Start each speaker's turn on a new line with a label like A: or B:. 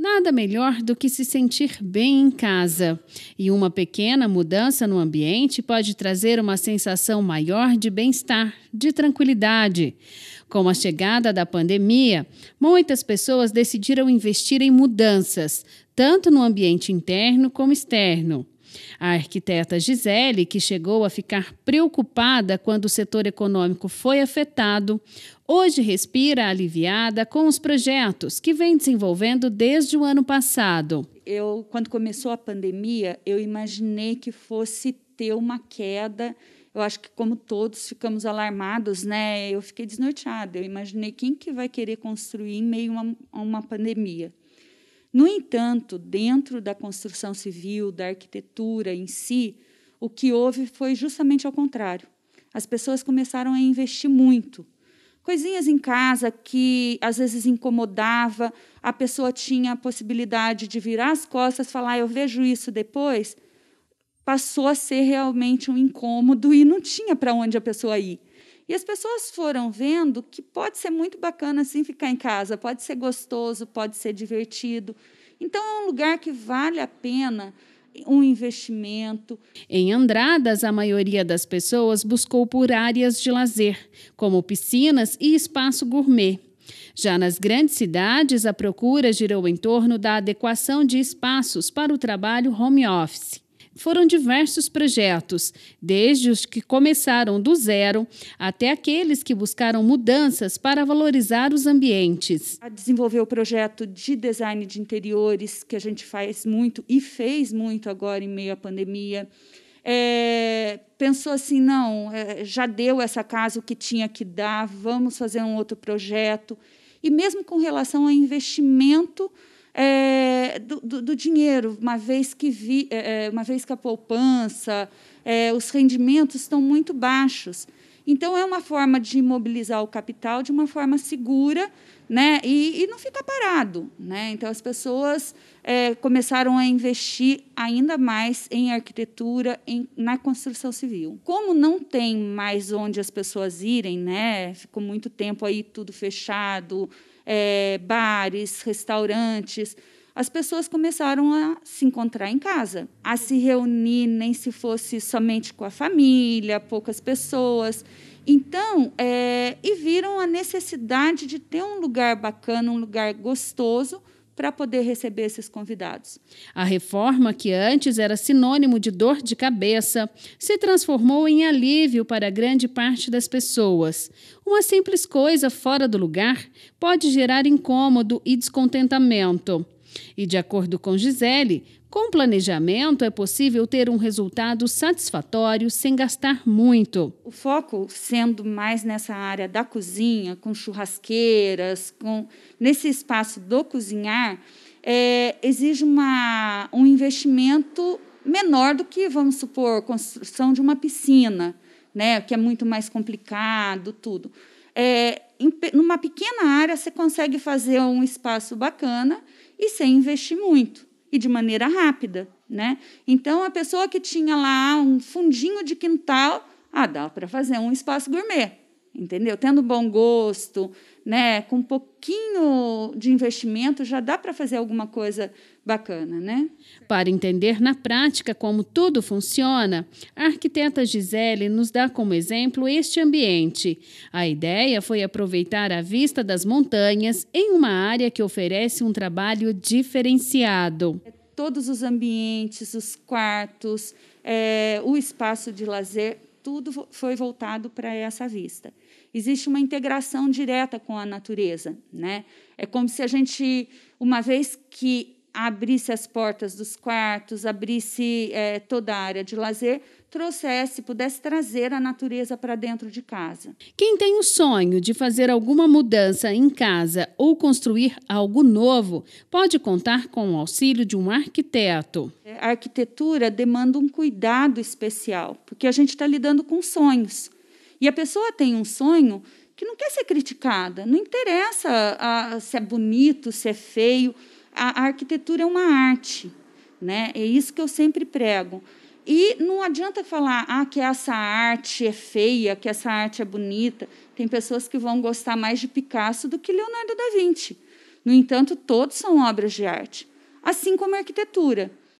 A: Nada melhor do que se sentir bem em casa. E uma pequena mudança no ambiente pode trazer uma sensação maior de bem-estar, de tranquilidade. Com a chegada da pandemia, muitas pessoas decidiram investir em mudanças, tanto no ambiente interno como externo. A arquiteta Gisele, que chegou a ficar preocupada quando o setor econômico foi afetado, hoje respira aliviada com os projetos que vem desenvolvendo desde o ano passado.
B: Eu, quando começou a pandemia, eu imaginei que fosse ter uma queda eu acho que como todos ficamos alarmados, né? Eu fiquei desnorteada. Eu imaginei quem que vai querer construir em meio a uma pandemia. No entanto, dentro da construção civil, da arquitetura em si, o que houve foi justamente ao contrário. As pessoas começaram a investir muito. Coisinhas em casa que às vezes incomodava, a pessoa tinha a possibilidade de virar as costas, falar ah, eu vejo isso depois, passou a ser realmente um incômodo e não tinha para onde a pessoa ir. E as pessoas foram vendo que pode ser muito bacana assim ficar em casa, pode ser gostoso, pode ser divertido. Então é um lugar que vale a pena um investimento.
A: Em Andradas, a maioria das pessoas buscou por áreas de lazer, como piscinas e espaço gourmet. Já nas grandes cidades, a procura girou em torno da adequação de espaços para o trabalho home office foram diversos projetos, desde os que começaram do zero até aqueles que buscaram mudanças para valorizar os ambientes.
B: Desenvolveu o projeto de design de interiores, que a gente faz muito e fez muito agora em meio à pandemia. É, pensou assim: não, é, já deu essa casa o que tinha que dar, vamos fazer um outro projeto. E mesmo com relação a investimento, é, do, do, do, dinheiro, uma vez que, vi, é, é, uma vez que a poupança, é, os rendimentos estão muito baixos. Então, é uma forma de mobilizar o capital de uma forma segura né? e, e não ficar parado. Né? Então, as pessoas é, começaram a investir ainda mais em arquitetura, em, na construção civil. Como não tem mais onde as pessoas irem, né? ficou muito tempo aí tudo fechado, é, bares, restaurantes. As pessoas começaram a se encontrar em casa, a se reunir, nem se fosse somente com a família, poucas pessoas. Então, é, e viram a necessidade de ter um lugar bacana, um lugar gostoso para poder receber esses convidados.
A: A reforma, que antes era sinônimo de dor de cabeça, se transformou em alívio para grande parte das pessoas. Uma simples coisa fora do lugar pode gerar incômodo e descontentamento. E, de acordo com Gisele, com planejamento é possível ter um resultado
B: satisfatório sem gastar muito. O foco sendo mais nessa área da cozinha, com churrasqueiras, com nesse espaço do cozinhar, é, exige uma, um investimento menor do que, vamos supor, construção de uma piscina, né, que é muito mais complicado, tudo é, em, numa pequena área você consegue fazer um espaço bacana e sem investir muito e de maneira rápida, né? Então a pessoa que tinha lá um fundinho de quintal, ah, dá para fazer um espaço gourmet entendeu? Tendo bom gosto, né? Com um pouquinho de investimento já dá para fazer alguma coisa bacana, né? Para entender na prática como tudo
A: funciona, a arquiteta Gisele nos dá como exemplo este ambiente. A ideia foi aproveitar a vista das montanhas em uma área que oferece um trabalho diferenciado. É
B: todos os ambientes, os quartos, é, o espaço de lazer, tudo foi voltado para essa vista. Existe uma integração direta com a natureza, né? É como se a gente, uma vez que abrisse as portas dos quartos, abrisse é, toda a área de lazer, trouxesse, pudesse trazer a natureza para dentro de casa. Quem tem o
A: sonho de fazer alguma mudança em casa ou construir algo novo,
B: pode contar com o auxílio de um arquiteto. É, a arquitetura demanda um cuidado especial, porque a gente está lidando com sonhos. E a pessoa tem um sonho que não quer ser criticada, não interessa a, ah, se é bonito, se é feio a, arquitetura é uma arte, né? É isso que eu sempre prego. E não adianta falar ah, que essa arte é feia, que essa arte é bonita. Tem pessoas que vão gostar mais de Picasso do que Leonardo da Vinci. No entanto, todos são obras de arte, assim como a arquitetura.